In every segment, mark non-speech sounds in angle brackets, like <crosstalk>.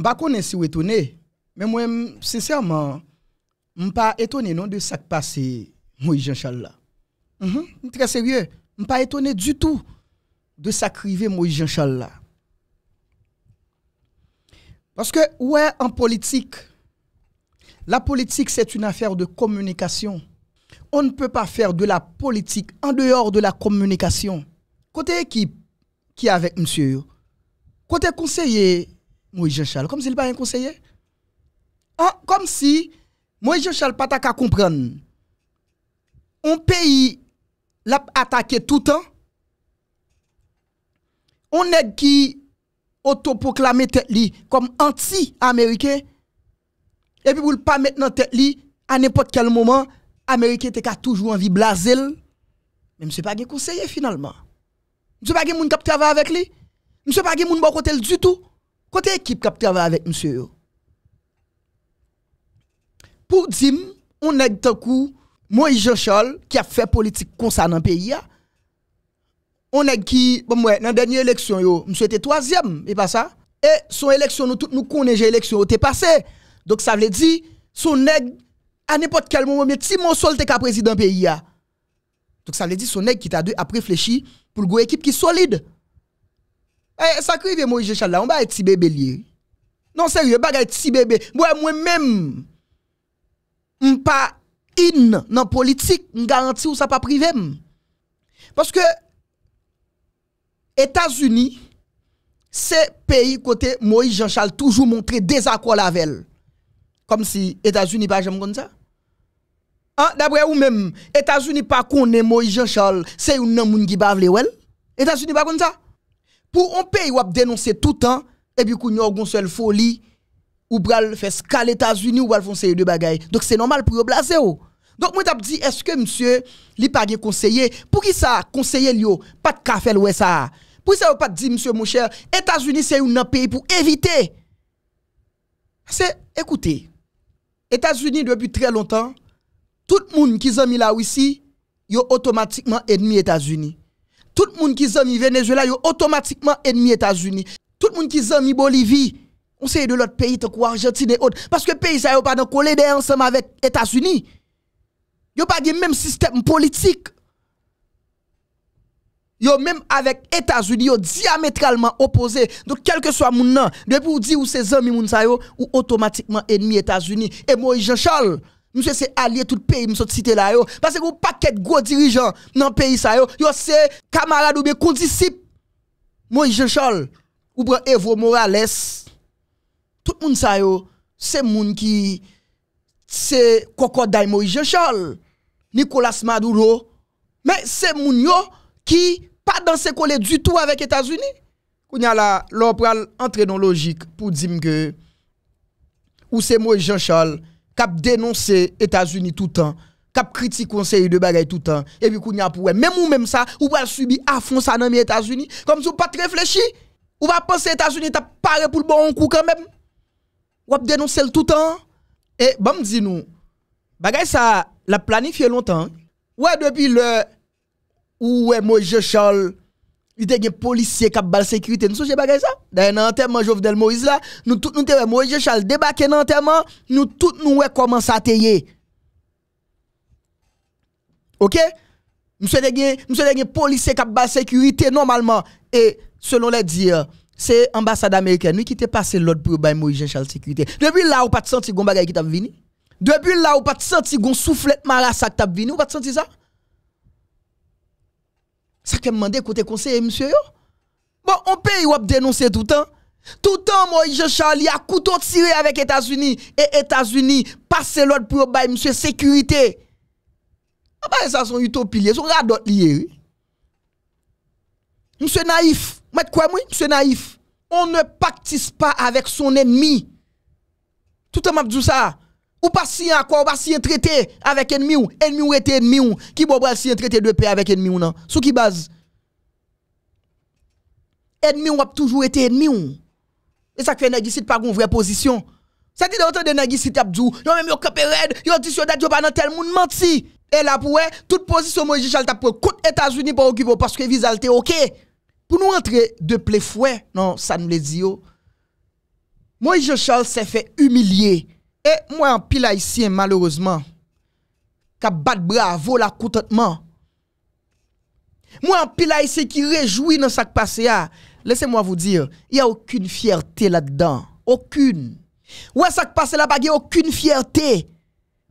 pas si étonné, mais moi, sincèrement, je pas étonné non de ce qui passé, moi, Jean-Charles là. Mhm, Très sérieux, je pas étonné du tout de ce qui moi, Jean-Charles Parce que, ouais, en politique, la politique, c'est une affaire de communication. On ne peut pas faire de la politique en dehors de la communication. Côté équipe qui est avec monsieur, côté conseiller Moïse Jean-Charles, comme s'il pas un conseiller. Ah, comme si Moïse Jean-Charles pas comprendre. Un pays l'a attaqué tout le temps. On est qui autoproclamé tête comme anti-américain. Et puis pour pas mettre dans tête à n'importe quel moment, américain était toujours envie blaser. Mais sais pas un conseiller finalement. Monsieur pas un monde qui avec lui. Monsieur pas un monde du tout. Côté équipe qui travaille avec monsieur. Pour dire, on a un coup, moi, Jean-Charles, qui a fait politique concernant le pays, on a qui, bon, dans la dernière élection, yo, monsieur était troisième, et pas ça. Et son élection, nous tous nous connaissons l'élection, était passé. Donc ça veut dire, son nègre, à n'importe quel moment, mais si mon sol était président pays, Donc ça veut dire, son nègre qui t'a dû a réfléchi pour une équipe qui est solide. Eh, ça crie Moïse Charles là, on va être petit bébé lié. Non sérieux, être petit bébé. Moi moi même on pas in dans politique, Je garantis ou ça pas privé. Parce que États-Unis c'est pays côté Moïse Jean-Charles toujours montré désaccord avec elle. Comme si États-Unis pas j'aime comme ça. Hein, d'après vous même États-Unis pas connaît Moïse Jean-Charles, c'est un homme qui pas Les États-Unis pas comme ça. Pour un pays où a dénoncé tout le temps, et puis qu'on a une seule folie, ou pral faire ce États-Unis, ou pral faire de bagaille. Donc c'est normal pour blaser. Oh. Donc moi t'ai dit, est-ce que monsieur, n'est pas de conseiller? Pour qui ça, conseiller a oh? pas de café ou ça? Pour ça, pas dit, monsieur mon cher, États-Unis c'est un pays pour éviter. C'est, écoutez, États-Unis depuis très longtemps, tout le monde qui a mis là ici, sont automatiquement ennemi États-Unis tout le monde qui est Venezuela, est automatiquement ennemi États-Unis. Tout le monde qui est ami Bolivie, on sait de l'autre pays, comme Argentine et autres. Parce que pays ça yo pas dans ensemble avec États-Unis. Yo pas le même système politique. Yo même avec États-Unis yo diamétralement opposé. Donc quel que soit mon nom, depuis vous dit ou ses amis moun sa yo, ou automatiquement ennemi États-Unis. Et moi Jean-Charles Mwen se se alye tout peyi msot site la yo. Pase kou paket gwo dirijan nan peyi sa yo. Yo se kamara nou be kondisip. Mwen je chol. Ou bre Evro Morales. Tout moun sa yo. Se moun ki se kokoday mwen je chol. Nikolas Maduro. Men se moun yo ki pa dan se kole du tout avèk Etats-Unis. Kou nye la lop pral entre non logik pou di mge. Ou se mwen je chol. kap denonse Etasuni toutan, kap kritik konseyi de bagay toutan, evi kounyan pou wè, mèm ou mèm sa, ou wè subi afonsan anmi Etasuni, kom sou pat reflechi, ou wè apose Etasuni tap pare pou l'bon kou kan mèm, wè ap denonse l toutan, e, bèm zinou, bagay sa l ap planifiè lontan, wè depi l, ou wè mòjè chol, Il y a des policiers qui ont la sécurité. Nous sommes pas ça. D'ailleurs, dans l'enterrement Jovenel Moïse, là, nous tous nous avons Moïse Charles débarqué dans l'enterrement, nous tous nous avons commencé à tailler. OK Monsieur des policiers qui ont la sécurité normalement. Et selon les dires, c'est l'ambassade américaine qui t'a passé l'autre pour bailler Moïse Charles sécurité. Depuis là, on pas de senti gon bagay qui t'a venu. Depuis là, on pas de senti gon soufflet qui t'a venu. On pas de senti ça. Ça qui m'a demandé côté conseiller monsieur Bon, on y avoir dénoncer tout le temps. Tout le temps moi, je Charlie a couteau tiré avec États-Unis et États-Unis passer l'autre pour bail monsieur sécurité. Ah bah ça sont ils sont radot lié. Monsieur naïf, moi quoi moi monsieur naïf. On ne pactise pas avec son ennemi. Tout le temps m'a dit ça. Ou pa siyen non? a kwa, ou pa siyen trete avèk enmi ou. Enmi ou ete enmi ou. Ki bobo al siyen trete dèpè avèk enmi ou nan. Sou ki baz. Enmi ou ap toujou ete enmi ou. E sakre nagisit pa goun vre pozisyon. Sa ti de ote non, de nagisit ap djou. Yon mèm yo kapè red. Yon ti syo dèpè anantèl moun manti. E la pouè, tout pozisyon Moïse Jochal tap pou kout Etasouni pou ou kivou paske vizalte ok. Pou nou antre de plefouè. Nan, sa nou le ziyo. Moïse Jochal se fè humilié. Et moi, en pile haïtien, malheureusement, qui bat bravo la contentement. Moi, en pile haïtien qui réjouit dans ce qui passé. Ah, laissez-moi vous dire, il n'y a aucune fierté là-dedans. Aucune. ou ça qui passe là, a aucune fierté.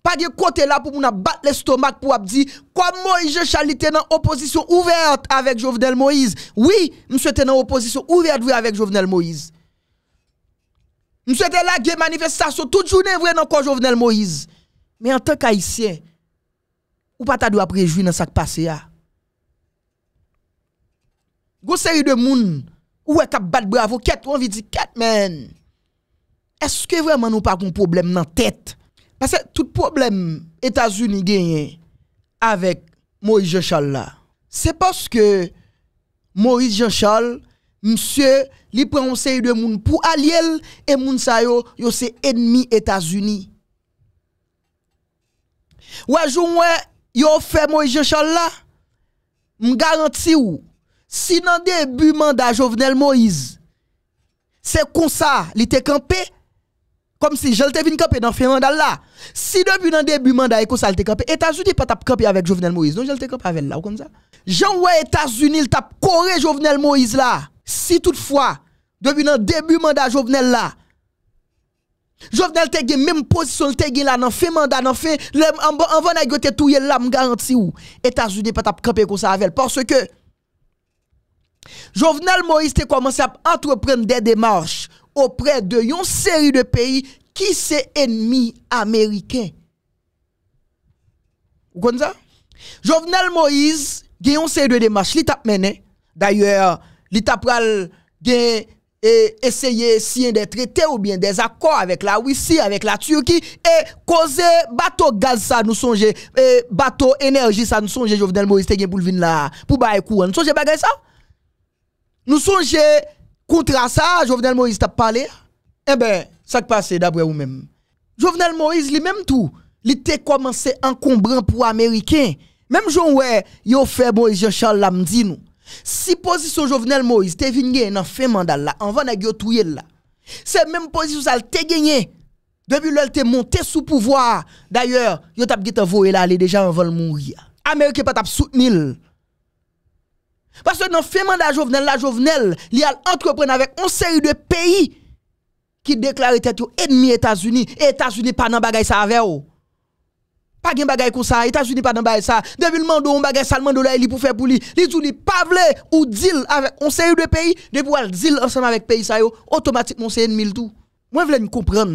Pas de côté là pour nous battre l'estomac pour dire comme Moïse Chalité dans opposition ouverte avec Jovenel Moïse. Oui, monsieur était dans opposition ouverte avec Jovenel Moïse. Mwen se te la ge manifestasyon, tout jounen vwen an konjou vnen l Moïse. Men an ten ka isye, ou pa ta do aprejou nan sak pase ya? Gou seri de moun, ou e kap bat bravo, ket ou an vi di ket men. Eske vwen man nou pa kon problem nan tet? Pase tout problem Etats-Unis genye, avek Moïse Jean-Charles la. Se poske Moïse Jean-Charles, monsieur, il prend un de monde pour Aliel et moun sa yo, yo c'est ennemi États-Unis. Ouais, joue yo fait Moïse Charles là. M'garanti garantis ou si dans début mandat Jovenel Moïse, c'est comme ça, il te campé comme si je l'étais venu camper dans le mandat là. Si depuis nan début mandat, il l'te campé. États-Unis pas tap campé avec Jovenel Moïse. Non, je l'étais campé avec là, ou comme ça. Jean ouais États-Unis, il tape Jovenel Moïse là si toutefois, depuis le début mandat Jovenel là, Jovenel te gen même position te gen là dans fin mandat dans fin en avant nèg tout touye là me garanti ou États-Unis pas tap camper comme ça avec parce que Jovenel Moïse te commencé à entreprendre des démarches auprès de une série de pays qui sont ennemis américains. Vous comprenez ça Jovenel Moïse gen une série de démarches li tap mené d'ailleurs Li tap pral gen e, eseye siyen de trete ou bien de zakor Avèk la Ouissi, avèk la Turki E koze bato gaz sa nou sonje e Bato enerji sa nou sonje Jovenel Moïse te gen pou vin la Pou baye kouan, nou sonje bagay sa? Nou sonje kontra sa Jovenel Moïse tap pale? E eh bè, sak pase dabwe ou mèm Jovenel Moïse li mèm tou Li te komanse ankombran pou Ameriken Mèm joun wè, yo fè Moïse bon, Jechal Lamdi nou Si pozisyon jovenel Moïse te vinge nan fe mandal la, anvan nan gyo touye la, se mèm pozisyon sa l te genye, debi l l te monte sou pouvoar, d'ayor, yo tap git anvo e la, lè deja anvan l mouye. Amerike pa tap soutenil. Pas se nan fe mandal jovenel la, jovenel li al antreprene avek on seri de peyi ki deklari tet yo enmi Etasuni, Etasuni pa nan bagay sa aveyo. Pa gen bagay kon sa, etajouni pa nan bay sa, devin mandou, bagay salmando la, li pou fe pou li, li tou li pa vle ou dil avèk, on se yu de peyi, devou al dil avèk peyi sa yo, otomatik moun se yu de mil tou. Mwen vle ni kompran.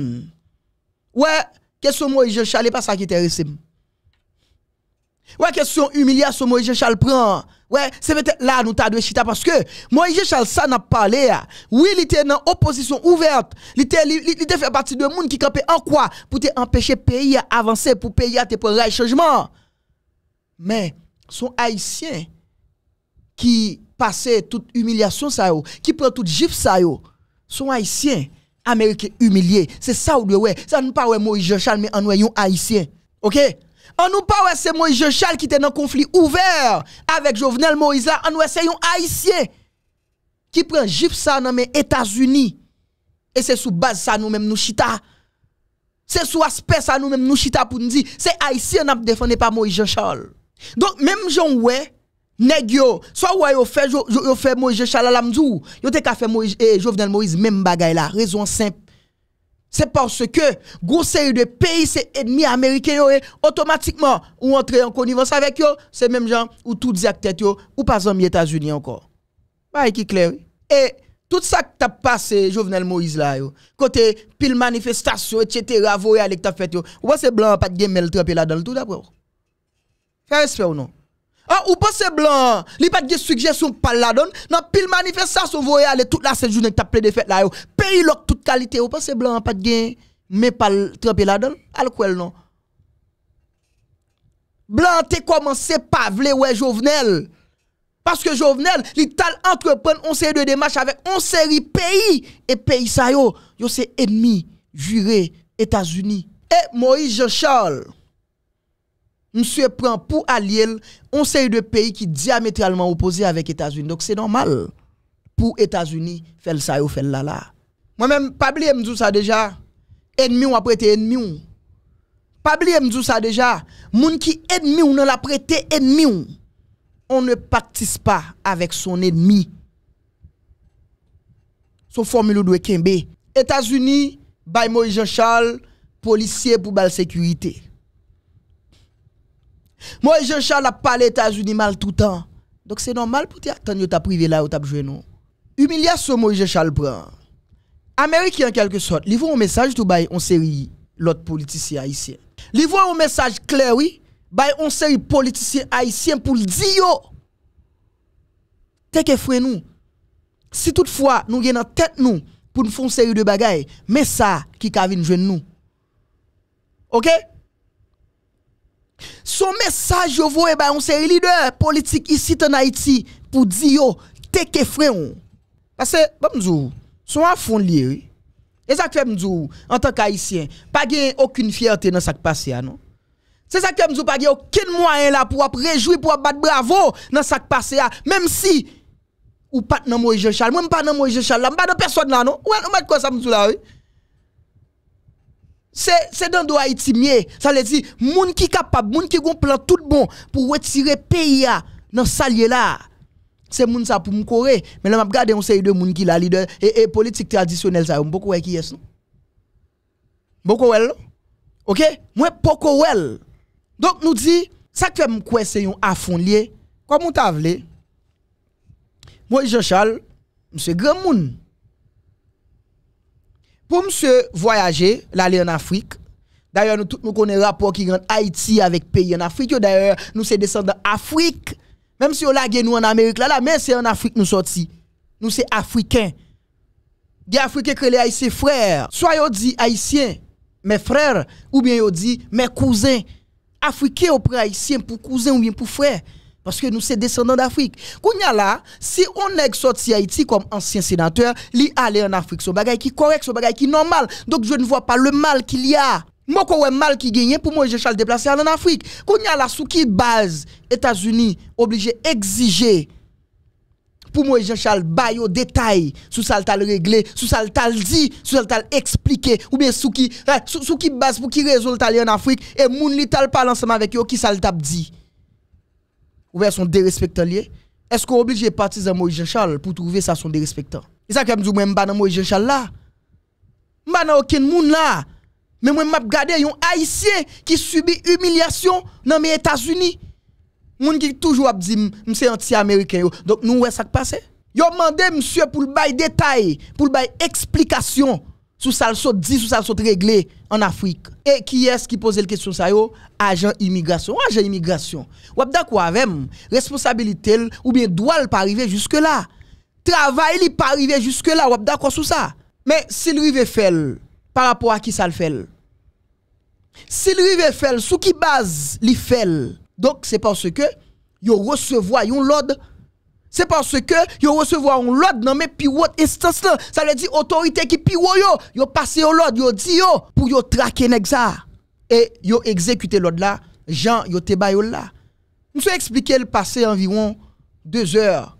Wè, keso mwen je chalè pa sa ki te resim. Ouais, question humiliation, Moïse Charles prend. Ouais, c'est peut-être là nous t'as chita parce que Moïse Charles ça n'a pas parlé. Hein. Oui, il était dans opposition ouverte. Il était fait partie de monde qui campait en quoi pour t'empêcher pays à avancer pour pays à te prendre un changement. Mais son haïtien qui passait toute humiliation ça qui prend toute gifle ça son haïtien américain humilié, c'est ça ou de ouais. Ça parle pas de Moïse Charles mais en haïtien. OK? On nous pas c'est Moïse Charles qui était dans un conflit ouvert avec Jovenel Moïse on nous c'est un haïtien qui prend jeep ça dans les États-Unis. Et c'est sous base ça nous même nous chita. C'est sous aspect ça nous même nous chita pour nous dire c'est haïtien n'a défendu pas Moïse Charles. Donc même Jean ouais nèg soit ouais yo fait fait Moïse Charles la mdou, yo te ka fait Moïse et eh, Jovenel Moïse même bagaille là, raison simple c'est parce que gros série de pays c'est ennemis américains automatiquement ou entrer en connivence avec eux c'est même gens ou tout dit yo ou pas les États-Unis encore bah clair et tout ça que t'as passé Jovenel Moïse là yo côté pile manifestation etc voyez avec t'as fait yo ou c'est blanc pas de le trempé là dans tout d'abord reste respect ou non Ou pa se blan, li pat gen sukjesyon pal ladon, nan pil manifesta sou voye ale tout la se jounen taple defet la yo. Peyi lok tout kalite, ou pa se blan, pat gen me pal trape ladon, al kwel non. Blan te koman se pa vle wey jovenel. Paske jovenel, li tal antrepren onseri de demache avek onseri peyi, e peyi sa yo, yo se enmi jure Etasuni. E Moise Jechal. monsieur prend pour allier on série de pays qui diamétralement opposé avec États-Unis. Donc c'est normal pour États-Unis faire ça ou faire là là. Moi-même, pas oublier me ça déjà. Ennemi ou après ennemi ou. Pas oublier me ça déjà. Moun qui ennemi ou non la prêté ennemi ou. On ne pactise pas avec son ennemi. Son formule de kembe. États-Unis, by Moïse Jean-Charles, policier pour bal sécurité. Moi, je Charles a pas aux États-Unis mal tout le temps. Donc c'est normal pour t'attendre que t'as privé là ou t'as joué nous. Humiliation, Moïse Charles prend. Américains, en quelque sorte, ils voient un message tout bail en série l'autre politicien haïtien. Ils voient un message clair, oui, bail en série politicien haïtien pour le dire. T'es que nous. Si toutefois nous avons en tête nous pour nous faire une série de bagailles, mais ça qui venu jouer nous. OK? Son mesaj yo vwe ba yon seri lider politik isi tan Haiti pou di yo teke freyon. Pase, ba bon, mzou, sou an fon liye. E zak fe mzou, an tan ka isyen, pa gen yon akun fiyate nan sak pase ya. Se zak fe mzou, pa gen yon akun mwayen la pou ap rejoui, pou ap bat bravo nan sak pase ya. Mem si, ou pat nan mwen je chal, mwen pat nan mwen je chal la, mwen bat nan person nan, ou an mwen kosan mzou la wey. c'est dans le Haïti mieux. Ça veut dire, gens qui les gens qui gon plan tout bon pour retirer pays dans salier là. C'est moun ça pour m'coré. Mais là m'a regarder on série de moun qui la leader et, et politique traditionnelle ça, beaucoup ouais qui est ça Beaucoup ouais. OK? Moi beaucoup wel Donc nous dit ça que me quoi c'est un affront lié. Comment vous vle? Moi Jean-Charles, monsieur grand monde. Pour monsieur voyager, l'aller en Afrique, d'ailleurs, nous tous nous connaissons rapport qui grand Haïti avec pays en Afrique. D'ailleurs, nous sommes descendants Afrique. Même si on sommes nous en Amérique, là, là mais c'est en Afrique nous sorti Nous sommes Africains. Les Africains que les Haïtiens frères. Soit on dit Haïtien, mes frères, ou bien on dit mes cousins. Africains, ou Haïtien Haïtiens pour cousins ou bien pour frères. Parce que nous sommes descendants d'Afrique. Kounya là, si on est sorti Haïti comme ancien sénateur, li aller en Afrique. Ce bagay qui correct, ce bagay qui normal. Donc je ne vois pas le mal qu'il y a. Moi, le mal qui gagne, pour moi, je suis déplacer en Afrique. Kounya là, sous qui base, États-Unis, obligé exiger pour moi Jean-Charles baille au détail sous ça le régler, sous ça le dit sous ça le expliquer ou bien sous qui eh, sous, base pour qui résout en Afrique et moun li tal parle ensemble avec eux qui ça le dit ou sont dérespectant. est-ce qu'on oblige les partisans Moïse Jean-Charles pour trouver ça son dérespectant Et ça, comme je dis, moi, je Moïse Jean-Charles là. Je ne suis aucun monde là. Mais moi, je regarde un Haïtien qui subit humiliation dans les États-Unis. Moun qui toujours dit, c'est anti-américain. Donc, nous, voit ça passe. Yo demandé monsieur pour le bail détail, pour le bail explication sous ça le dit sous ça réglé en Afrique et qui est-ce qui pose la question ça agent immigration agent immigration ou d'accord avec responsabilité ou bien doit pas arriver jusque là travail il pas arriver jusque là ou d'accord sous ça mais s'il rive faire par rapport à qui ça le fait s'il rive faire sous qui base il fait donc c'est parce que yo recevoir un l'ordre c'est parce que yo recevoir un l'ordre dans mes pilotes instance là. Ça veut dire autorité qui piwo yo, yo passé au l'ordre, yo dit yo pour yo traquer nèg ça et yo exécuté l'ordre là, Jean yo te ba yo là. Monsieur expliquer le passé environ deux heures.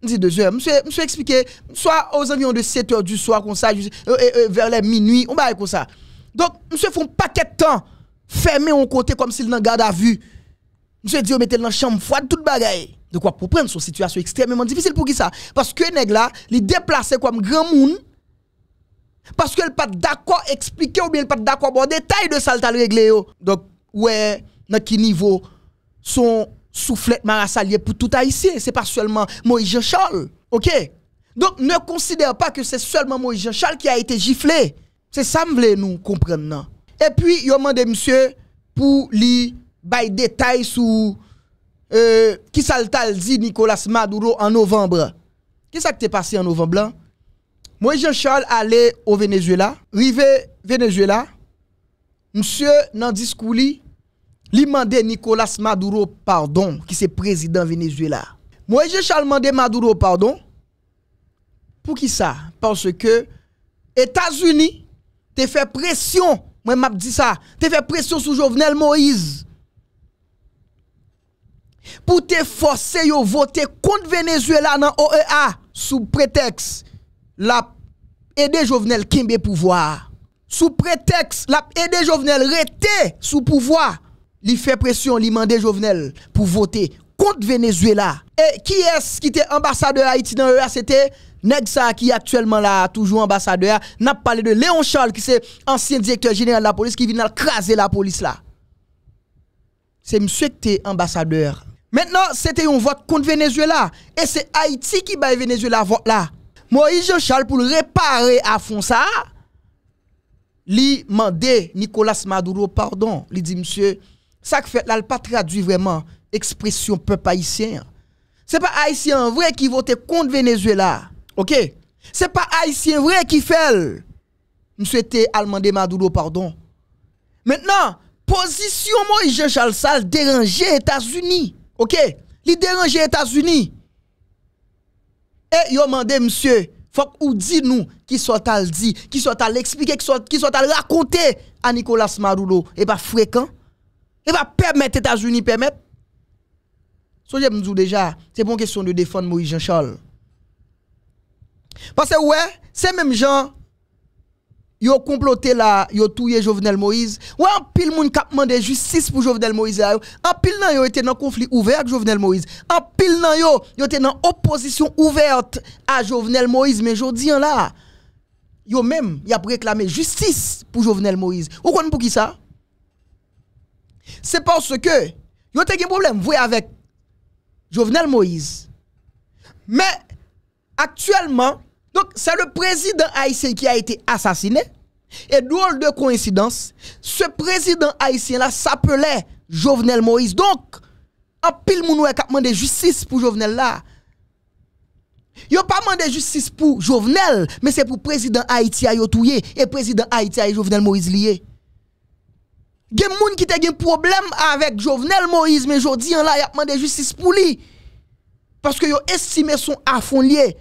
Dit deux heures. Monsieur, monsieur expliquer soit aux environs de 7 heures du soir comme ça euh, euh, euh, vers les minuit, on va comme ça. Donc monsieur font paquet de temps fermé un côté comme s'il n'en garde à vue. Monsieur dit, mettez dans la chambre froide, toute bagaille. De quoi pour prendre son situation extrêmement difficile pour qui ça Parce que nèg là, il déplacé comme grand monde. Parce qu'elle pas d'accord expliquer ou bien pas d'accord bon détail de ça le régler Donc ouais, dans quel niveau son soufflet marasalier pour tout haïtien, c'est pas seulement Moïse Jean Charles. OK Donc ne considère pas que c'est seulement Moïse Jean Charles qui a été giflé. C'est ça que nous comprendre. Et puis, il a demandé monsieur pour lui bay détail sur euh, qui saltal dit Nicolas Maduro en novembre. Qu'est-ce qui s'est passé en novembre Moi Jean-Charles aller au Venezuela, rivé Venezuela. Monsieur dans discours li, li Nicolas Maduro pardon qui c'est président Venezuela. Moi Jean-Charles mandé Maduro pardon. Pour qui ça? Parce que États-Unis te fait pression, moi m'a dit ça, te fait pression sur Jovenel Moïse pou te force yo vote kont Venezuela nan OEA sou preteks lap ede jovenel kimbe pouvoar sou preteks lap ede jovenel rete sou pouvoar li fe presyon li mande jovenel pou vote kont Venezuela e ki es ki te ambasadeur Haiti nan OEA se te Negsa ki aktuelman la toujou ambasadeur nap pale de Leon Charles ki se ansyen direktor jeneral la polis ki vin al kraser la polis la se mswe te ambasadeur Maintenant, c'était un vote contre Venezuela. Et c'est Haïti qui bat Venezuela vote là. Moïse Charles, pour réparer à fond ça, lui mandé Nicolas Maduro pardon. Il dit, monsieur, ça que fait là, pas traduit vraiment expression peuple haïtien. Ce n'est pas haïtien vrai qui vote contre Venezuela. OK? n'est pas haïtien vrai qui fait. Monsieur était Almande Maduro pardon. Maintenant, position Moïse Charles ça dérangeait États-Unis. OK, li dérange États-Unis. Et yo mandé monsieur, faut ou dit nous qui soit à dit, qui soit à l'expliquer, qui soit à soit raconter à Nicolas Maduro et pas fréquent. Et pas permettre États-Unis permettre. So je me dis déjà, c'est bon question de défendre Moïse Jean-Charles. Parce que ouais, c'est même gens yo comploté là, yo tué Jovenel Moïse. Ou en pile moun kap mande justice pour Jovenel Moïse En pile nan yo était dans conflit ouvert avec Jovenel Moïse. En pile nan yo, yo dans opposition ouverte à Jovenel Moïse, mais jodi là, yo même y a réclamé justice pour Jovenel Moïse. Ou kon pour qui ça C'est parce que yo te un problème vous avec Jovenel Moïse. Mais actuellement donc, c'est le président haïtien qui a été assassiné. Et drôle de coïncidence, ce président haïtien-là s'appelait Jovenel Moïse. Donc, en pile, moun a demandé justice pour Jovenel là. Yo pas demandé justice pour Jovenel, mais c'est pour président Haïti yo touye et président Haïti et Jovenel Moïse lié. des moun qui ont gen problème avec Jovenel Moïse, mais jodi hein, là y a demandé justice pour lui. Parce que yo estimé son affront lié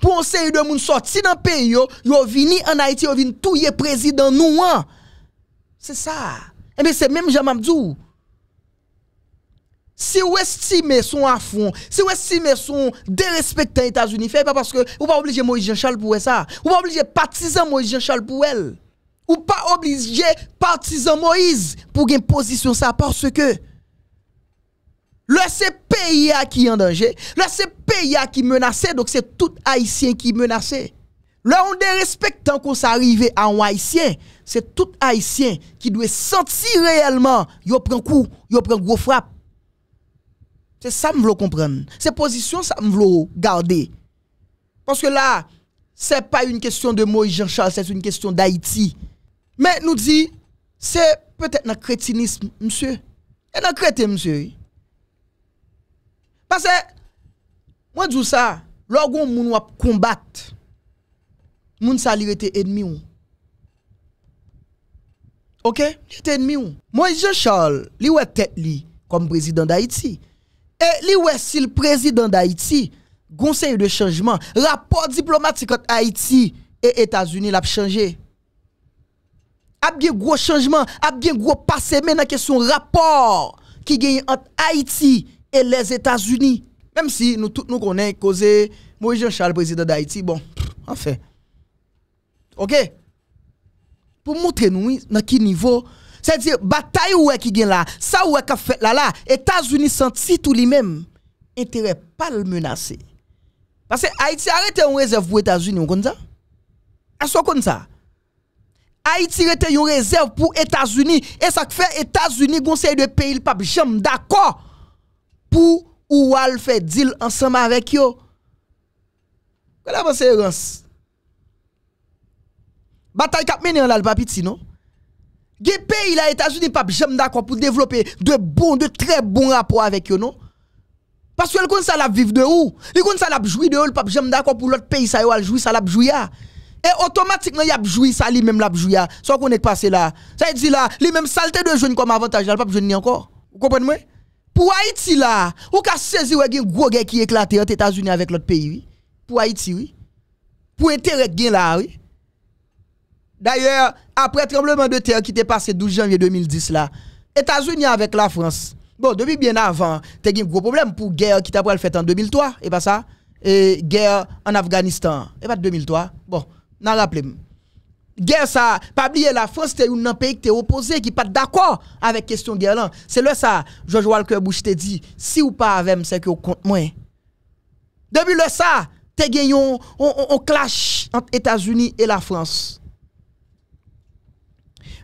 pour un de moun sorti dans le pays, yo, yo vini en Haïti, yo vini le président nous. C'est ça. Et eh bien c'est même dit. Si vous estimez son affront, si vous estimez son dérespectant États-Unis, fait pas parce que vous pas obligé Moïse Jean-Charles pour ça. Vous pas obligé partisan Moïse Jean-Charles pour elle. Ou pas obligé partisan Moïse pour une position ça parce que le c'est pays qui est en danger. Le pays qui menaçait, Donc c'est tout Haïtien qui menaçait. menacé. Le on dérespecte tant qu'on s'arrive à un Haïtien. C'est tout Haïtien qui doit sentir réellement. Yo prend coup, yo prend gros frappe. C'est ça que je comprendre. C'est position ça que je garder. Parce que là, c'est pas une question de Moïse Jean-Charles, c'est une question d'Haïti. Mais nous dit, c'est peut-être un crétinisme, monsieur. Et un crétin, monsieur. Pase, mwen djou sa, lor goun moun wap kombat, moun sa li rete enmi ou. Ok? Li rete enmi ou. Mwen je chal, li we tet li kom prezident da Haiti. E li we sil prezident da Haiti, gounseye de chanjman, rapor diplomatik an AITI e Etats-Unis l ap chanje. Ap gen gro chanjman, ap gen gro pase men an kesyon rapor ki genye an AITI. et les États-Unis. Même si nous tous nous connaissons cause Moïse Jean-Charles, président d'Haïti, bon, en fait, OK? Pour montrer nous dans quel niveau. C'est-à-dire, bataille ou qui gagne là, ça ou qui fait là, là, États-Unis senti tout lui-même, intérêt pas le menacer. Parce que Haïti arrête une réserve pour États-Unis, on connaît ça? Est-ce qu'on ça? Haïti était une réserve pour États-Unis et ça fait États-Unis conseil de pays le pape J'aime d'accord pour ou al fait deal ensemble avec yo. Quelle avance Rance? Bataille cap mené là le papiti non? Gè pays la États-Unis pas jamais d'accord pour développer de bons de très bons rapports avec yo non? Parce que le kon sa la vivre de où? Le kon sa la jouer de où le pas jamais d'accord pour l'autre pays ça yo al jouir ça la jouir et automatiquement, il a joué ça lui-même, la joué. Soit qu'on est passé là. Ça dit là, lui-même saleté de jeune comme avantage, il n'a pas ni encore. Vous comprenez? Pour Haïti là, ou avez saisi un gros guerre qui éclaté aux États-Unis avec l'autre pays oui. Pour Haïti oui. Pour intérêt là oui. D'ailleurs, après le tremblement de terre qui était passé 12 janvier 2010 là, États-Unis avec la France. Bon, depuis bien avant, tu eu un gros problème pour guerre qui t'a fait en 2003 et pas ça et guerre en Afghanistan et pas 2003. Bon, n'a rappelé guerre ça pas oublier la France c'est un pays qui est opposé qui pas d'accord avec question guerre c'est là ça George Walker Bush te dit si ou pas avec c'est que compte moins. depuis le ça t'es gagné on, on, clash entre États-Unis et la France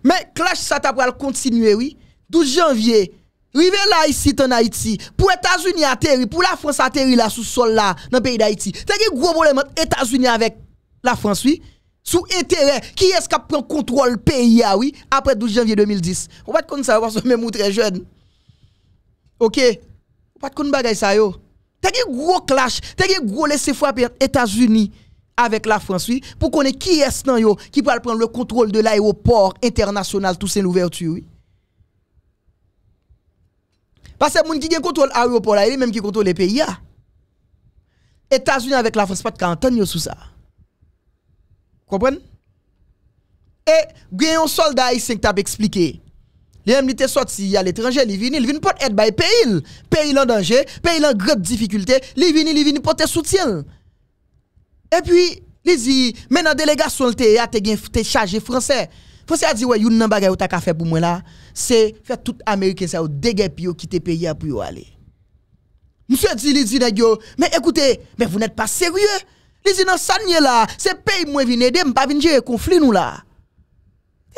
mais clash ça t'a continuer oui 12 janvier Rive là ici en Haïti, pour États-Unis atterri, pour la France atterri là sous sol là dans le pays d'Haïti. C'est un gros problème entre États-Unis avec la France, oui sous intérêt qui est-ce qui prend contrôle pays ah oui après 12 janvier 2010 on va pas comme ça parce que même très jeune OK on va pas connait bagaille ça yo t'as un gros clash t'as un gros laisser frapper États-Unis avec la France oui pour connaître qui est ce yo qui peut prendre le contrôle de l'aéroport international Toussaint l'ouverture oui parce que gens qui contrôle l'aéroport là il même qui contrôle les pays ah. États-Unis avec la France pas de entendre sous ça Comprenez Et il y un soldat haïtien qui t'a expliqué. Les était sortis à l'étranger, il vient, il vient pour pays par pays. Pays en danger, pays en grande difficulté, il vient, il vient te soutenir. Et puis, il dit, maintenant, délégation, tu es chargé français. Français a dit, ouais, yon nan bagay ou ta fait pour moi là, c'est faire tout Américain ça ou déguerpi pour quitter pays pour aller. Monsieur dit, il dit, mais écoutez, mais vous n'êtes pas sérieux. Les autres sont là. C'est pays moins évident. Il n'y a un conflit conflit là.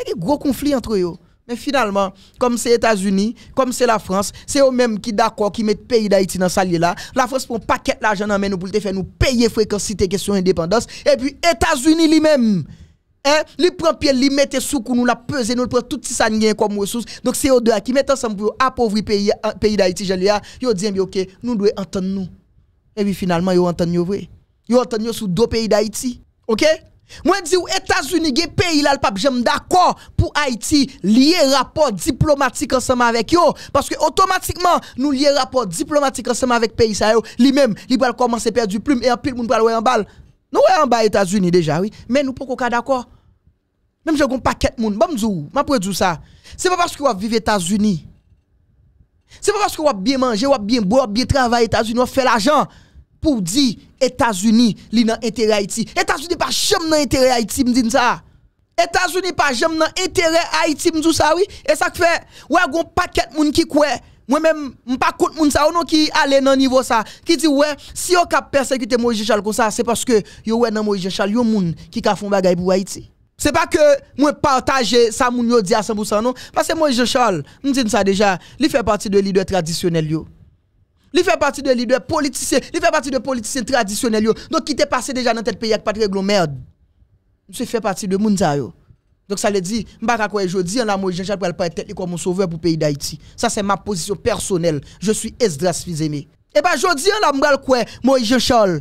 Il y a un gros conflit entre eux. Mais finalement, comme c'est les États-Unis, comme c'est la France, c'est eux-mêmes qui d'accord mettent le pays d'Haïti dans salier là. La France prend un paquet d'argent là nous pour nous faire payer fréquence d'indépendance. question indépendance. Et puis les États-Unis eux-mêmes, e, ils prennent les pieds, ils mettent les nous courons ils nous toutes tout ça comme ressources. Donc c'est eux-mêmes qui mettent ensemble pour appauvrir le pays d'Haïti, j'ai l'air. Ils disent, ok, nous devons entendre nous. Et puis finalement, ils ont entendu yo entendu sous deux pays d'Haïti. OK Moi dis aux États-Unis les pays là le pape j'aime d'accord pour Haïti lier rapport diplomatique ensemble avec yo parce que automatiquement nous lier rapport diplomatique ensemble avec pays ça yo lui-même il va commencer perdre du plume et en pile monde va en balle. Nous en bas États-Unis déjà oui, mais nous pas d'accord. Même j'ai un paquet de monde, bon vous m'a dire ça. C'est pas parce que vous vivez aux États-Unis. C'est pas parce que vous bien manger, vous bien boire, bien travailler aux États-Unis, vous fait l'argent pour dire États-Unis, li dans intérêt Haïti. États-Unis pas jamais dans intérêt Haïti, me dit ça. États-Unis pas jamais dans intérêt Haïti, me dit ça oui. Et ça fait ouais gon paquet moun qui moi-même, je ne pas moun sa, non qui allait dans niveau ça, qui dit ouais, si on ka persécuter Moïse Charles comme ça, c'est parce que yo a dans Moïse Charles yo moun qui ka font bagay pour Haïti. C'est pas que moi partage ça moun yo dit à 100% non, parce que Moïse Charles, m'dit dis ça déjà, il fait partie de leader traditionnelle. yo. Il fait partie de leaders politiciens, il fait partie de politiciens traditionnels. Donc, qui était passé déjà dans tel pays avec Patrick merde. Il fait partie de yo. Donc, ça le dit, je ne sais pas la Moïse jean charles pour pas être comme mon sauveur pour le pays d'Haïti. Ça, c'est ma position personnelle. Je suis Esdras Fils-Aimé. Et bien, en là, je ne quoi, Moïse Jean-Charles.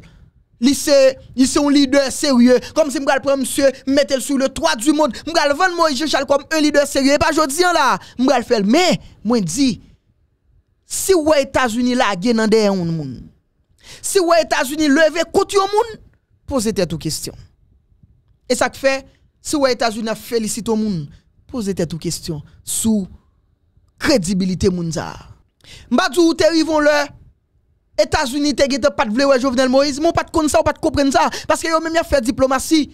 Il ils leader sérieux. Comme si je prendre monsieur, mettre sur le toit du monde. Je vais vendre Moïse Charles comme un leader sérieux. Et pas aujourd'hui là. Je vais faire. Mais, moi, dis, si ouais États-Unis l'a là dans des moun si ouais États-Unis lever contre yon moun posez tête aux question et ça fait si ouais États-Unis félicite au moun posez tête aux question sous crédibilité moun ça mbadou te rivon le États-Unis te gete pas vle ou Jovenel Moïse mon pas de ça ou pas de comprendre ça parce que yo même y a fait diplomatie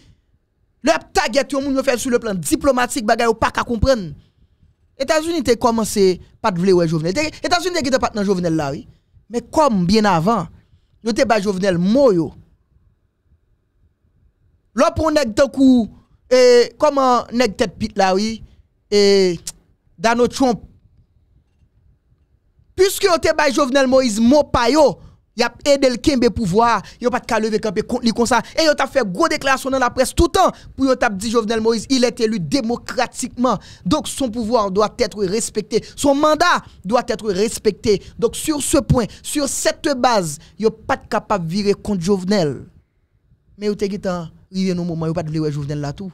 le target yon moun yo fait sur le plan diplomatique bagay ou pas ka comprendre États-Unis t'es commencé pas de vouloir Jovenel. États-Unis n'étaient pas dans Jovenel là, oui. Mais comme bien avant, nous n'étions pas Jovenel Moyo. Là, pour nèg coup, et eh, comment nèg tête pit là, oui, et eh, Donald Trump. Puisque nous n'étions pas Jovenel Moïse Mopayo, y a aidé le Kembe pouvoir, y a pas de cas lever campé contre lui comme ça. Et il a fait gros déclaration dans la presse tout le temps pour y a dit Jovenel Moïse, il est élu démocratiquement. Donc son pouvoir doit être respecté, son mandat doit être respecté. Donc sur ce point, sur cette base, il y a pas de capable virer contre Jovenel. Mais y a un moment y a pas de Jovenel là tout.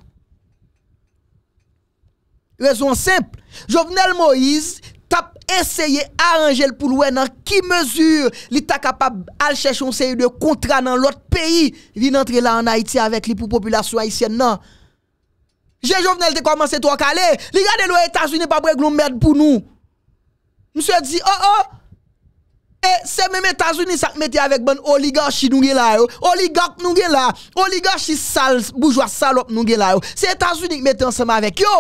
Raison simple, Jovenel Moïse Eseye aranjel pou lwen nan ki mezur li ta kapab al chèchon seye de kontra nan lot peyi li nantre la an Haiti avèk li pou populasyon Haitienne nan. Jejo venel te komanse to akalè. Liga de lo Etasouni pa brek loun mèd pou nou. Mse di, oh oh! E se mèm Etasouni sa kmetè avèk bon oligarchi nou gè la yo, oligarchi nou gè la, oligarchi sal, boujwa salop nou gè la yo. Se Etasouni kmetè ansèm avèk yo,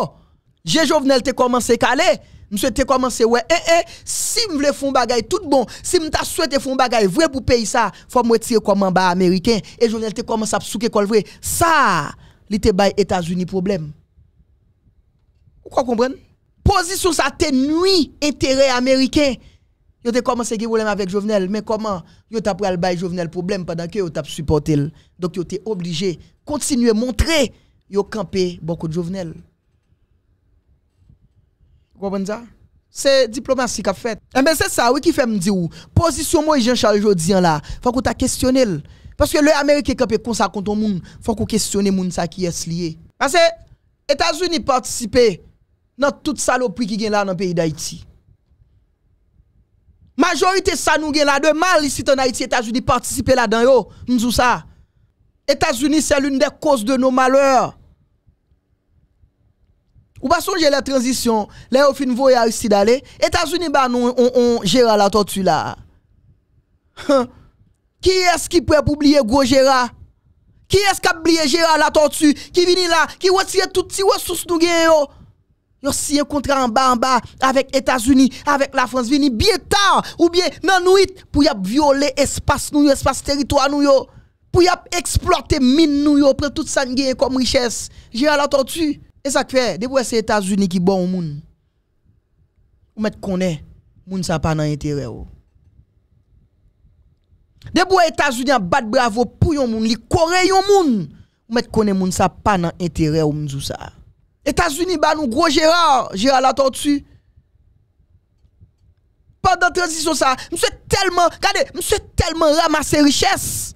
jejo venel te komanse kalè. Monsieur t'es commencé ouais eh eh si me voulez font bagaille tout bon si me t'a souhaité des bagaille vrai pour payer ça faut me retirer comme un bas américain et journal t'es commencé à souquer col vrai ça li te bail États-Unis problème. Vous comprenez Position ça te nuit intérêt américain. Yo te commencé à problèmes avec Jovenel, mais comment yo t'a pris le bail Jovenel problème pendant que yo t'a supporté. Donc yo t'es obligé continuer montrer yo camper beaucoup de Jovenel. Gwabandza, se diplomasi ka fet. Emen eh se sa, we ki fe mdi ou, pozisyon mou i jen chal jo diyan la, fwa kou ta kestyonel. Paske le Amerike kepe konsa konton moun, fwa kou kestyonel moun sa ki es liye. Ase, Etasuni partisipe nan tout salopri ki gen la nan peyi d'Haïti. Majorite sanou gen la, de mali si ton Haïti Etasuni partisipe la dan yo, mzou sa. Etasuni se loun de kos de nou malheur. Ou pas songer la transition, là, au fin voyage ici, d'aller États-Unis, ba nous, on, on gère la tortue là. Hein? Qui est-ce qui peut oublier gros Gérard? Qui est-ce qui a oublié Gérard la tortue? Qui vient là? Qui retire tout si ressource nous gagnons? Yo si un contrat en bas en bas avec États-Unis, avec la France, vini bien tard ou bien nan nous pour y violer espace nous, espace territoire nous yo, pour y exploiter mine nous yo, prendre tout ça comme richesse. Gérard la tortue. Et ça fait, depuis c'est États-Unis qui bon monde, Ou mettre connaît, monde ça pas dans intérêt. Oh. Depuis États-Unis bat bravo pour yon monde, li coréens yon moun. Ou mettre connaît monde ça pas dans intérêt ou mzou ça. États-Unis ba nous gros Gérard, Gérard la tortue. Pendant transition ça, monsieur tellement, regardez, monsieur tellement ramassé richesse.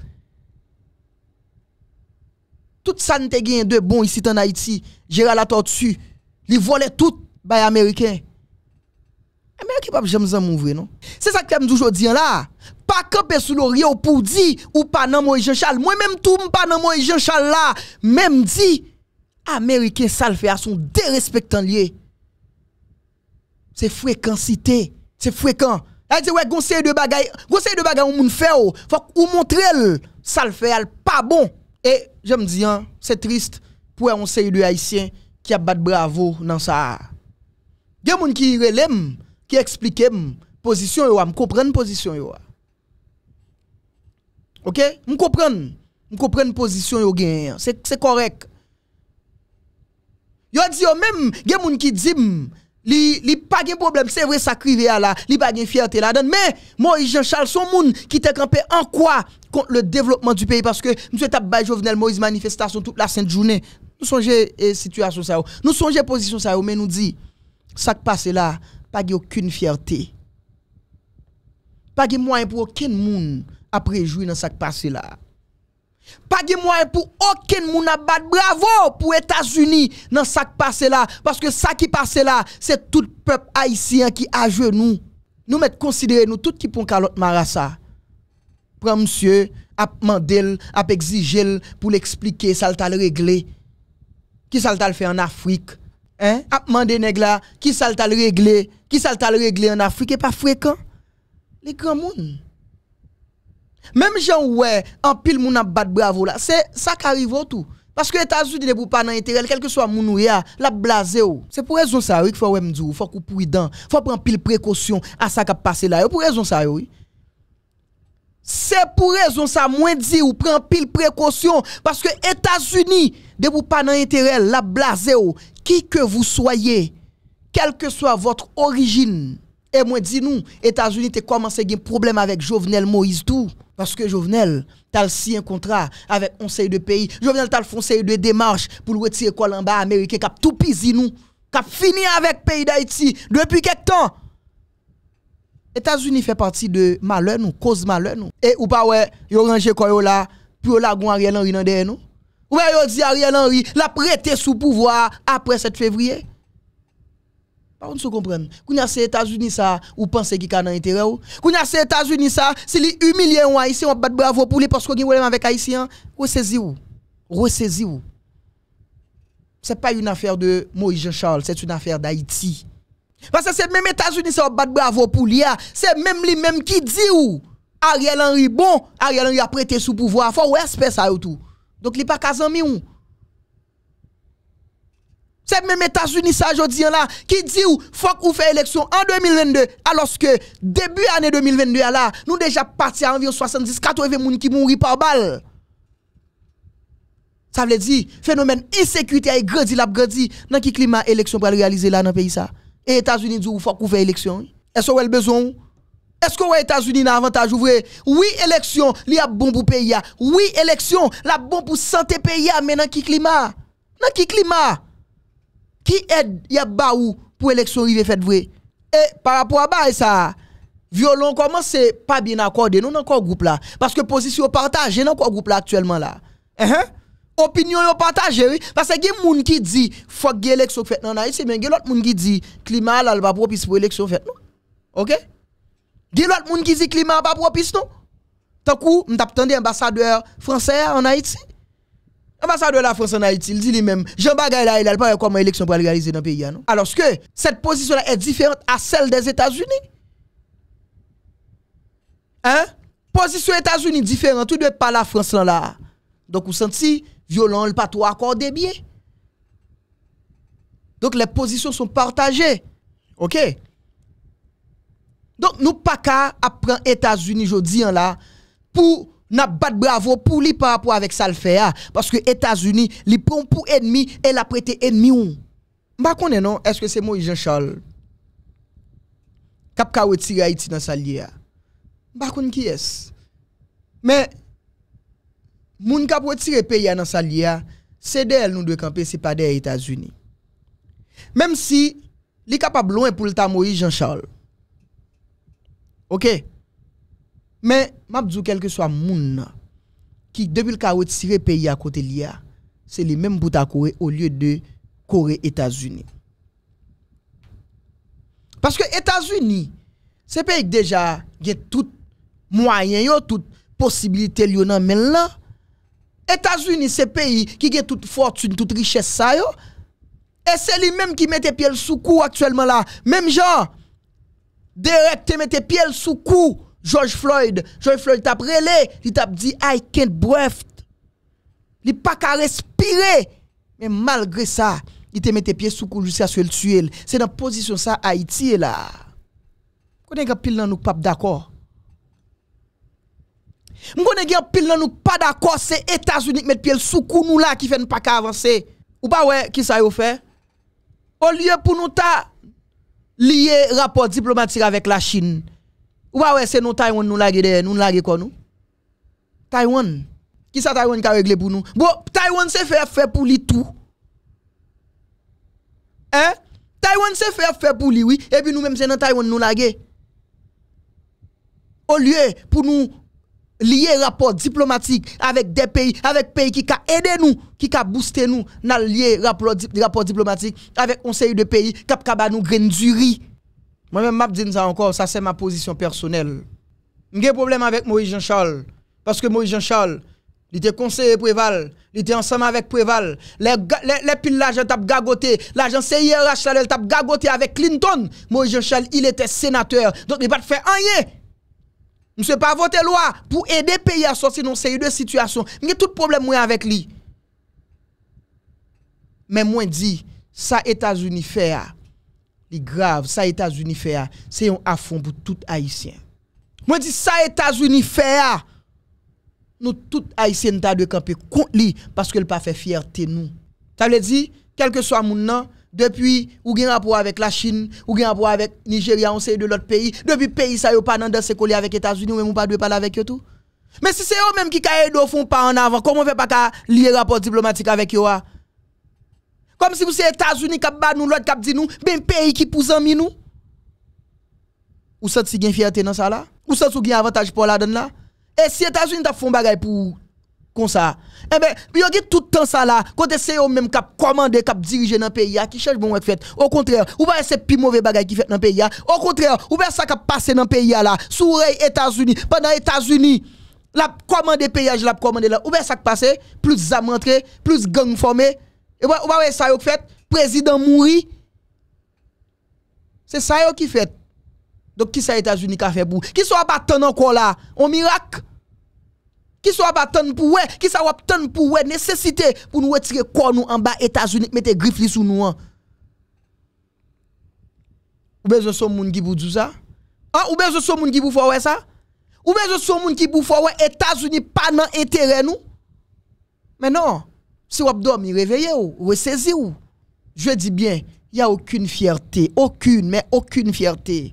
Tout sa nte gen de bon isi tan Haiti, jera la tord su, li vole tout bay Ameriken. Ameriken pap jem zan moun vre, non? Se sa kèm djoujou diyan la, pa kèm pe sou lor yo pou di ou panan moun gen chal, mwen mèm tou mou panan moun gen chal la, mèm di, Ameriken sal fè a son derespektan liye. Se frekansite, se frekans. A di we gonsè yon bagay, gonsè yon bagay moun fè yo, fòk ou montre l, sal fè al pa bon. Et je me dis, hein, c'est triste pour un série de qui a battu bravo dans ça. Il y a des gens qui relèvent, qui expliquent position, comprends la position. Ok? Je comprends. Je comprends position. C'est correct. même, il y a des gens qui disent n'y a pas de problème, c'est vrai, ça crive là, li pas de fierté là Mais, moi, Jean-Charles, son moun qui te campé en quoi contre le développement du pays, parce que monsieur Tabba Jovenel Moïse manifestation toute la sainte journée. Nous sommes eh, situation ça, oh. nous songez position ça, oh, mais nous dit, ça qui passe là, pas de aucune fierté. Pas de moyen pour aucun monde après jouer dans ça qui passe là. Pas de moyen pour aucun monde bravo pour États-Unis dans ce qui passe là. Parce que ce qui passe là, c'est tout le peuple haïtien qui a joué nous. Nous mettons considérer nous tout qui pour calotte Marasa Prends monsieur, a mandel, exiger pour l'expliquer, ça le régler. Qui ça le fait en Afrique? Hein? A qui ça le régler? Qui ça le régler en Afrique et pas fréquent? Les grands monde. Même Jean ouais, en pile moun bat bravo là, c'est ça qui arrive tout. Parce que les États-Unis ne pas dans l'intérêt, quel que soit mon ouya la blase C'est pour raison ça, qu'il faut faut faut prendre pile précaution à ça qui passé là. Pour raison ça, oui. C'est pour raison ça, moins dit ou prend pile précaution. Parce que les États-Unis ne pas dans l'intérêt, la blase Qui que vous soyez, quelle que soit votre origine, et moi dis nous, États-Unis ont commencé à un problème avec Jovenel Moïse tout. Paske Jovenel tal si yon kontra avèk onsey de peyi. Jovenel tal fonsey de demarch pou lwet si ekol anba Amerike kap toupizi nou. Kap fini avèk peyi d'Haiti. Depi kek tan. Etasouni fè parti de male nou. Koz male nou. E ou pa wè yon ranger kwa yon la pou yon lagoun Ariel Henry nan den nou. Ou wè yon di Ariel Henry la prete sou pouvoi apre set fevriye. on se comprendre. Quand a ces États-Unis ça, ou pensez qu'il y a un intérêt ou Quand a c'est États-Unis ça, si li humiliés un haïtien, on bat bravo pour lui parce qu'on a un avec haïtien, vous ou vous ou C'est pas une affaire de Moïse Jean-Charles, c'est une affaire d'Haïti. Parce que c'est même États-Unis ça, on bat bravo pour lui, hein. c'est même lui même qui dit ou Ariel Henry bon, Ariel Henry a prêté sous pouvoir, faut respecter ça et tout. Donc il pas qu'à ou c'est même États-Unis, ça, aujourd'hui là, qui dit ou, faut qu'on fait élection en 2022, alors que début année 2022, là, nous déjà parti à environ 70, 80 personnes qui mourent par balle. Ça veut dire, phénomène insécurité a grandi, l'a grandi, dans qui climat élection pour réaliser là dans le pays ça. Et États-Unis dit, faut qu'on fait élection. Est-ce qu'on a besoin? Est-ce que les États-Unis n'a avantage ouvrir Oui, élection, il a bon pour pays. Oui, élection, la bon pour santé pays, mais dans qui climat Dans qui climat qui aide y a baou pour l'élection arriver fait vrai Et par rapport à ça, violon comment c'est pas bien accordé nous dans encore groupe là parce que position partagée dans encore groupe là actuellement là. Eh, hein Opinion partagée oui parce que y a moun qui dit faut que l'élection fait en Haïti mais y a l'autre moun qui dit climat là pas propice pour élection fait non. OK Y a l'autre moun qui dit climat pas propice non. Tant coup, m'tap tande ambassadeur français en Haïti L'ambassadeur de la France en Haïti, il dit lui-même, Jean Bagay là, il n'a pas comment l'élection pour réaliser dans le pays. Hein, non? Alors que cette position-là est différente à celle des États-Unis. Hein? Position États-Unis différente, tout de pas la France là. Donc, vous sentez violent, le pas tout accordé bien. Donc, les positions sont partagées. OK? Donc, nous pas qu'à apprendre États-Unis aujourd'hui hein, là pour n'a pas de bravo pour lui par rapport avec ça le fait ah. parce que États-Unis li prend pour ennemi et la prêté ennemi ou m'pas non est-ce que c'est Moïse Jean Charles cap ka retirer Haïti dans sa lié m'pas pas qui est mais moun ka retirer pays ah, dans sa lié ah, c'est d'elle nous doit camper c'est pas des États-Unis même si li capable loin pour le ta Moïse Jean Charles OK mais, je quel que soit moun qui, depuis le cas pays à côté l'IA, c'est les même bout à Corée au lieu de Corée États-Unis. Parce que États-Unis, c'est pays qui déjà qui tout moyen, toute possibilité là. États-Unis, c'est pays qui a toute fortune, toute richesse ça yo. Et c'est lui-même qui mette pied sous cou actuellement là. Même genre, direct mette pied sous cou George Floyd, George Floyd t'a prélé, il t'a dit I can't breathe. Il pas qu'à respirer. Mais malgré ça, il te met tes pieds sous cou jusqu'à ce qu'il tue. C'est dans la position ça Haïti là. Qu'on est pile dans nous pas d'accord. Vous est pile dans nous pas d'accord, c'est États-Unis qui met pieds sous cou nous là qui fait nous pas qu'à avancer. Ou pas ouais, qui ça yo fait Au lieu pour nous ta lier rapport diplomatique avec la Chine Ou bon, ba wè se nou Taiwan nou lage kon nou? Taiwan Ki sa Taiwan yon ka wègle pou nou? Bo, Taiwan se fè fè pou li tou Eh? Taiwan se fè fè pou li wè E pi nou mèm se nou Taiwan nou lage Ou lye pou nou Lye rapor diplomatik Avèk de peyi Avèk peyi ki ka ede nou Ki ka booste nou Nan lye rapor diplomatik Avèk konsey de peyi Kap kaba nou grenzuri Moi-même, je dis ça encore, ça c'est ma position personnelle. J'ai un problème avec Moïse Jean-Charles. Parce que Moïse Jean-Charles, il était conseiller Préval, il était ensemble avec Préval. Les, les, les piles tap gagoté, l'argent CIRH là, tap gagoté avec Clinton. Moïse Jean-Charles, il était sénateur. Donc il n'a pas faire rien. sais pas voter loi pour aider le pays à sortir de série de situations. J'ai tout problème avec lui. Mais moi dit ça États-Unis fait ah. C'est grave, ça États-Unis fait, c'est un affront pour tout Haïtien. Moi dis ça États-Unis fait, nous tout Haïtiens t'a de camper contre lui parce qu'elle pas fait fierté nous. Ça veut dire quel que soit mon nom, depuis ou un rapport avec la Chine, ou un rapport avec Nigeria, on sait de l'autre pays, depuis pays ça yo pas dans danser coller avec États-Unis, même pas de parler avec eux tout. Mais si c'est eux même qui ka un pas en avant, comment on fait pas lier rapport diplomatique avec eux Kom si mousi Etasuni kap ban nou, lwad kap di nou, ben peyi ki pou zanmi nou? Ou sot si gen fiyate nan sa la? Ou sot sou gen avantaj pou la den la? E si Etasuni tap fon bagay pou kon sa? Ebe, eh yo gite toutan sa la, kote se yo men kap komande, kap dirije nan peyi ya, ki chanj bon wèk fèt. Ou kontre, ou bè se pi mowè bagay ki fèt nan peyi ya, ou kontre, ou bè sa kap pase nan peyi ya la, sou rey Etasuni, pa nan Etasuni, la komande peyi ya, ou bè sa k pase, plus zamantre, plus gang formè, Ou ba wey sa yo ki fet? Prezident mouri. Se sa yo ki fet? Dok ki sa Etasuni ka febou? Ki sa wap atan an kon la? On mirak? Ki sa wap atan pou wey? Ki sa wap atan pou wey? Nesesite pou nou wetire kon nou an ba Etasuni mette grifli sou nou an? Ou bezo sou moun ki bou djou sa? Ou bezo sou moun ki bou fwa wey sa? Ou bezo sou moun ki bou fwa wey Etasuni pan nan etere nou? Menon! Si wap do, mi reveye ou, we sezi ou. Je di bien, ya okun fierté, okun, men okun fierté.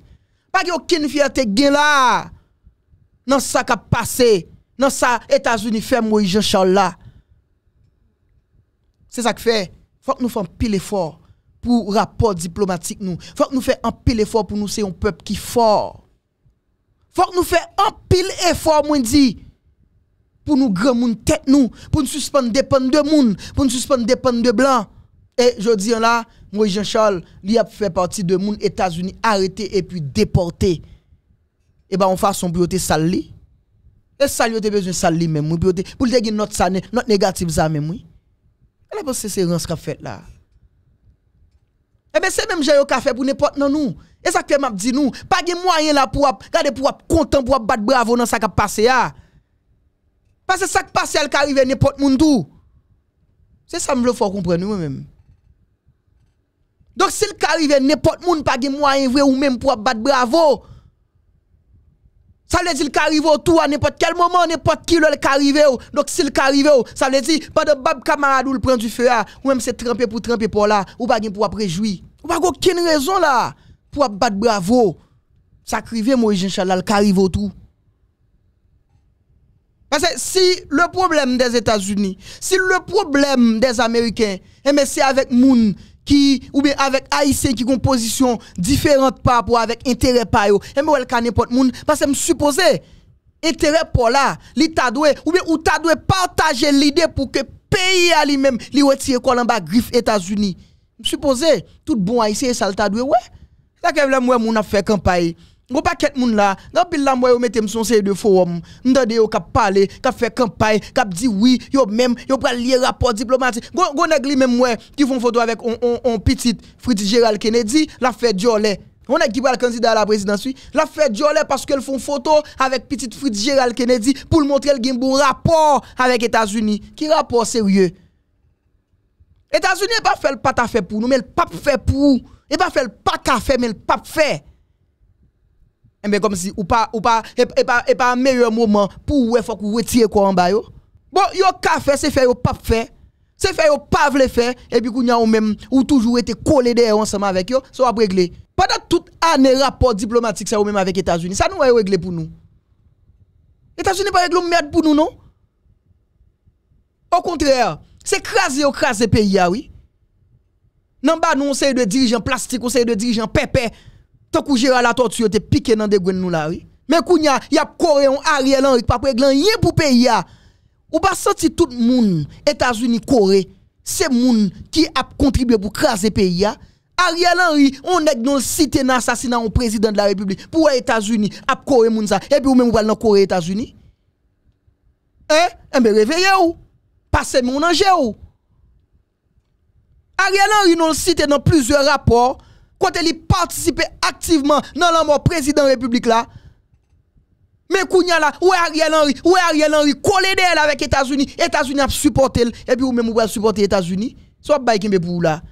Pa ki okun fierté gen la, nan sa ka pase, nan sa Etats-Unis ferme ou ije chan la. Se sa ke fe, fok nou fè anpil e fòr pou rapport diplomatik nou. Fok nou fè anpil e fòr pou nou se yon pep ki fòr. Fok nou fè anpil e fòr mwen di. pour nous grand monde tête nous, pour nous suspendre dépendre de monde, pour nous suspendre dépendre de blanc. Et je dis là, moi Jean-Charles, il a fait partie de monde États-Unis arrêté et puis déporté. Eh ben, et ben on fait son sale salé. Et ça lui a besoin de salé même pour pour te notre ça notre négatif ça même oui. Elle pense c'est ce qu'a fait là. et eh bien, c'est même j'ai qu'a fait pour n'importe nous. Et ça que m'a dit nous, pas de moyen là pour garder pour content pour battre bravo dans ça qui passé là. Ah. Parce que ça qui passe, elle qui arrive n'importe monde tout. C'est ça que je faut comprendre moi-même. Donc, s'il arrive n'importe monde, pas de moyen vrai ou même pour battre bravo. Ça veut dire qu'il arrive tout à n'importe quel moment, n'importe qui qui arrive. Donc s'il arrive, ça veut dire pas de bab camarade ou le prend du feu ou même se tremper pour tremper pour là, ou pas pour après on Ou pas aucune raison là pour battre bravo. Ça arrive, moi Jean Chalal qui arrive tout. Parce que si le problème des États-Unis, si le problème des Américains, eh c'est avec Moun qui, ou bien avec Haïtiens qui ont position différente par rapport avec intérêt par eux, eh bien, elle n'importe Moun, parce que je suppose, intérêt pour là, l'État doué ou bien, ou doué partager l'idée pour que pays à lui-même, lui retire quoi en bas, griffe États-Unis. Je suppose, tout bon Haïtien, ça le doué ouais. Là, quand même, moi, Moun a fait campagne. Gwa pa ket moun la, gwa bil la mwen yo metem son sey de forum. Ndade yo kap pale, kap fe kampay, kap di wii, yo menm, yo pral liye rapor diplomati. Gwa neg li menm mwen ki fon foto avèk on, on, on, petit Fritji Gérald Kennedy, la fe diolè. Gwa neg Gibril Kanzi da la prezidanswi, la fe diolè paske l fon foto avèk petit Fritji Gérald Kennedy pou l montre l gen bou rapor avèk Etasuni. Ki rapor seryè? Etasuni e ba fè l pata fè pou nou, men l pap fè pou. E ba fè l pa ka fè, men l pap fè. mais eh ben, comme si ou pas ou pas et, et pas et pas meilleur moment pour ouais faut qu'on retire quoi en bas yo. Bon, yo ka fait c'est fait yo pas fait. C'est fait yo pas vle faire et puis a ou même ou toujours été collé derrière ensemble avec yo, ça va régler. Pendant toute année rapport diplomatique ça ou même avec États-Unis, ça nous a réglé pour nous. États-Unis pas régler merde pour nous non Au contraire, c'est craser craser pays ah, oui. Nan ba nous on de dirigeants plastiques, on de dirigeants pépés. Tan kou jera la tortur yo te pike nan de gwen nou la ri. Men kou nya, yap kore yon Ariel Henry pa prek lan ye pou pe ya. Ou ba santi tout moun, Etats-Unis, kore, se moun ki ap kontribye pou krasi pe ya. Ariel Henry, on ek non site nan asasina yon prezident de la republik pou etats-unis, ap kore moun za. Ebi ou men mou val nan kore etats-unis. Eh, ebe reveye ou. Pase moun anje ou. Ariel Henry, yon site nan plizye rapor, Quand elle participe activement dans la de président République là. Mais a là, où est Ariel Henry? Où est Ariel Henry? Collé d'elle avec États-Unis. États-Unis a supporté. Et puis vous même ou supporter États-Unis. Soit bail qui pour là.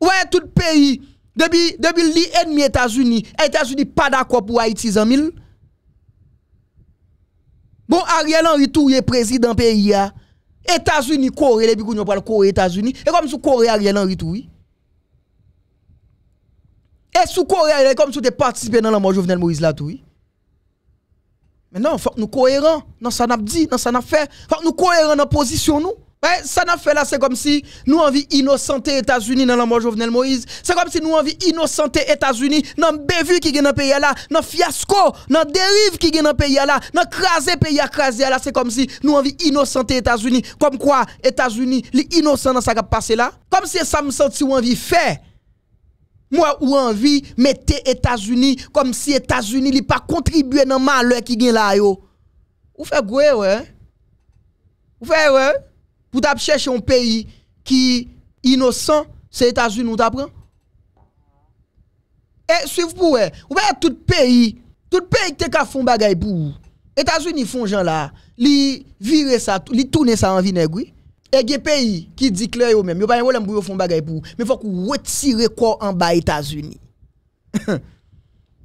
Ouais, tout pays. Depuis, depuis l'ennemi États-Unis, États-Unis pas d'accord pour Haïti Zamil Bon, Ariel Henry tout est président pays. États-Unis, Corée, depuis Kounya parle Corée, États-Unis. Et comme sous Corée, Ariel Henry tout. Eh, sous Corée, comme si tu participé dans la mort Jovenel Moïse là, tout. Maintenant, il faut que nous cohérents dans ce n'a pas dit, dans ce n'a pas fait. Il faut que nous cohérents dans la position. Nous. ça n'a fait là, c'est comme si nous envie des États-Unis dans la mort Jovenel Moïse. C'est comme si nous envie innocenter États-Unis dans le bévu qui est dans le pays là, dans le fiasco, dans le dérive qui est dans le pays là, dans le crasé pays à crasé là. C'est comme si nous envie innocenter États-Unis. Comme quoi, États-Unis, les innocents dans ce qui a passé là. Comme si ça me sentit envie faire. Moi, ou envie, mettez États-Unis comme si États-Unis n'ont pas contribué dans le malheur qui est là. Yo. Ou fait quoi, ouais? Ou fait, ouais? Pour chercher un pays qui est innocent, c'est États-Unis ou t'apprend. Et eh, suivez vous, ouais. Ou bien tout pays, tout pays qui a fait un bagay pour États-Unis font gens là, ils virer ça, ils tourner ça en vinaigre. E gen peyi ki dikler yo men, yo bayan wole mbou yo fon bagay pou, men fok ou wetire kor an ba Etasuni. <laughs>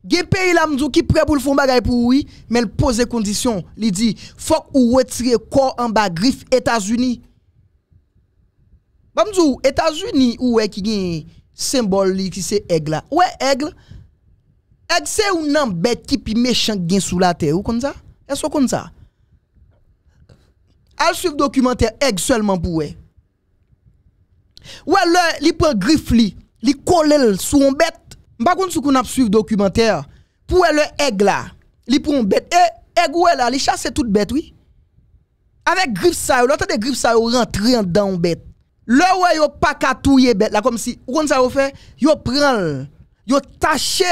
Gen peyi la mdou ki prebou l fon bagay pou ou, men l pose kondisyon li di fok ou wetire kor an ba grif Etasuni. Ba mdou, Etasuni ou e ki gen sembol li ki se egle la. Ou e egle, egle se ou nan bet ki pi mechank gen sou la te ou kondza? E so kondza? Al suivre documentaire egg seulement pour elle. Ou il prend griffe, il colle sur un bête. Par contre, si on a suivre documentaire, pour le egg là, il prend bête. Et egg là, il chasse toute bête, oui. Avec griffe ça, l'autre des griffe ça, rentre dans un bête. Là où yo pas katouye bête là comme si ça ça Ils fait, yo prend yo taché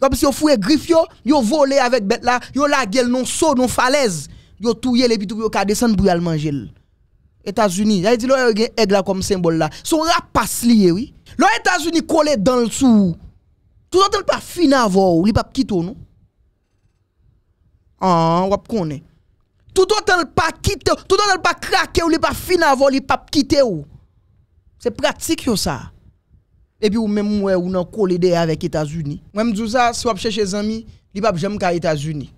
comme si yo fouet griffe yo, yo volé avec bête là, yo gueule non saut non falaise yo touye les bitou yo ka descendre pour aller manger. États-Unis, j'ai dit là aigle comme symbole là. Son rapace lié oui. Les États-Unis collé dans le sous. Tout le pas fin avant, il pas quitter non. Ah, on connait. Tout autant pas quitter, tout autant pas craquer, il pas fin avant, il pas quitter ou. Oh. C'est pratique yo ça. Et puis ou même ouais, ou nan collé avec États-Unis. Moi me dis ça, si vous chercher amis, il pas jamais qu'à États-Unis.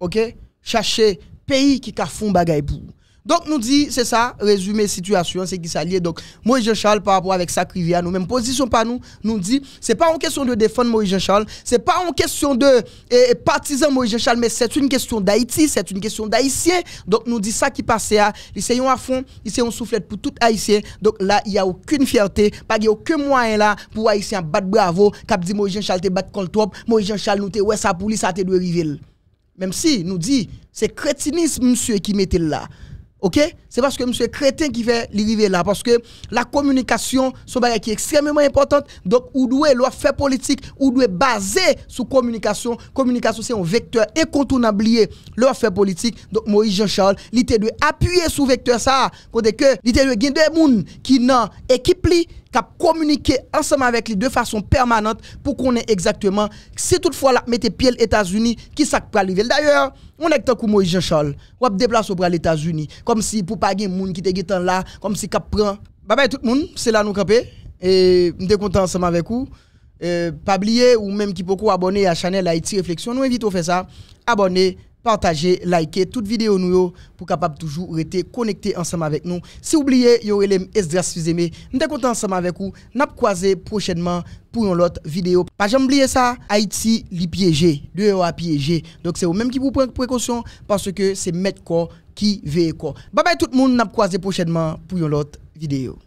OK? Chercher pays qui a font bagay pour. Donc nous dit c'est ça résumé situation c'est qui s'allie donc Moi Jean Charles par rapport avec ça à nous même position par nous nous dit c'est pas en question de défendre Moïse Jean Charles c'est pas en question de eh, eh, partisan Moïse Jean Charles mais c'est une question d'Haïti c'est une question d'haïtien donc nous dit ça qui passait à l'essayons à fond un soufflet pour tout haïtien donc là il n'y a aucune fierté pas y a aucun moyen là pour haïtien battre bravo cap dit Moïse Jean Charles te battre contre Moïse Jean Charles nous te ouais ça pour lui te doit même si nous dit c'est crétinisme, monsieur, qui mettait là. OK C'est parce que monsieur crétin qui fait l'arrivée là parce que la communication son bagage qui est extrêmement importante. Donc ou doit loi faire politique ou doit baser sur communication. Communication c'est un vecteur incontournable loi faire politique. Donc Maurice Jean-Charles, il de appuyer sur vecteur ça côté que il de gain deux monde qui dans équipe communiquer ensemble avec lui de façon permanente pour qu'on ait exactement si toutefois la mettez pied aux États-Unis qui ça peut arriver d'ailleurs on est tant Moïse Jean-Charles ou déplacer aux États-Unis comme si pour pas de monde qui était là comme si cap prend bye bye tout le monde c'est là nous camper et sommes content ensemble avec vous euh, pas oublier ou même qui beaucoup abonner à chanel Haïti Réflexion nous invite à faire ça abonner partager, liker toute vidéo nous pour capable toujours rester connecté ensemble avec nous. Si vous oubliez, yo relem Esdras Fizeme, m'te content ensemble avec vous. N'a croisé prochainement pour une autre vidéo. Pas jamais oublié ça, Haïti li piégé, de a piégé. Donc c'est vous même qui vous prenez précaution parce que c'est mettre corps qui veut quoi. Bye bye tout le monde, n'a croisé prochainement pour une autre vidéo.